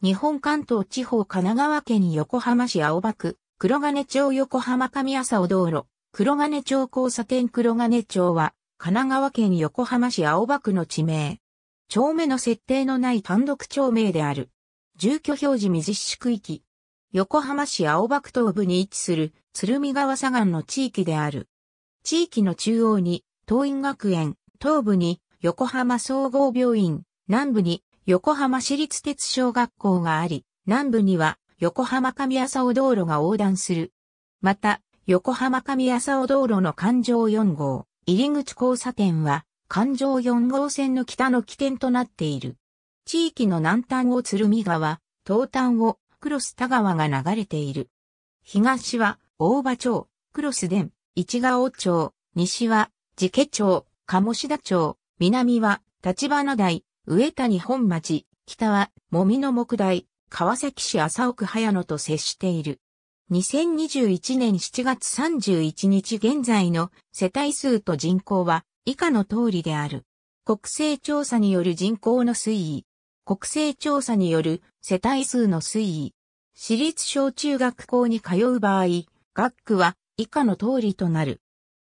日本関東地方神奈川県横浜市青葉区、黒金町横浜上浅尾道路、黒金町交差点黒金町は、神奈川県横浜市青葉区の地名。町名の設定のない単独町名である。住居表示未実施区域。横浜市青葉区東部に位置する鶴見川左岸の地域である。地域の中央に、東院学園、東部に横浜総合病院、南部に横浜市立鉄小学校があり、南部には横浜上浅尾道路が横断する。また、横浜上浅尾道路の環状4号、入口交差点は、環状4号線の北の起点となっている。地域の南端を鶴見川、東端をクロス田川が流れている。東は大場町、クロス田、市川尾町、西は、寺家町、鴨志田町、南は、立花台、上谷本町、北は、もみの木台、川崎市麻生区早野と接している。2021年7月31日現在の世帯数と人口は以下の通りである。国勢調査による人口の推移。国勢調査による世帯数の推移。私立小中学校に通う場合、学区は以下の通りとなる。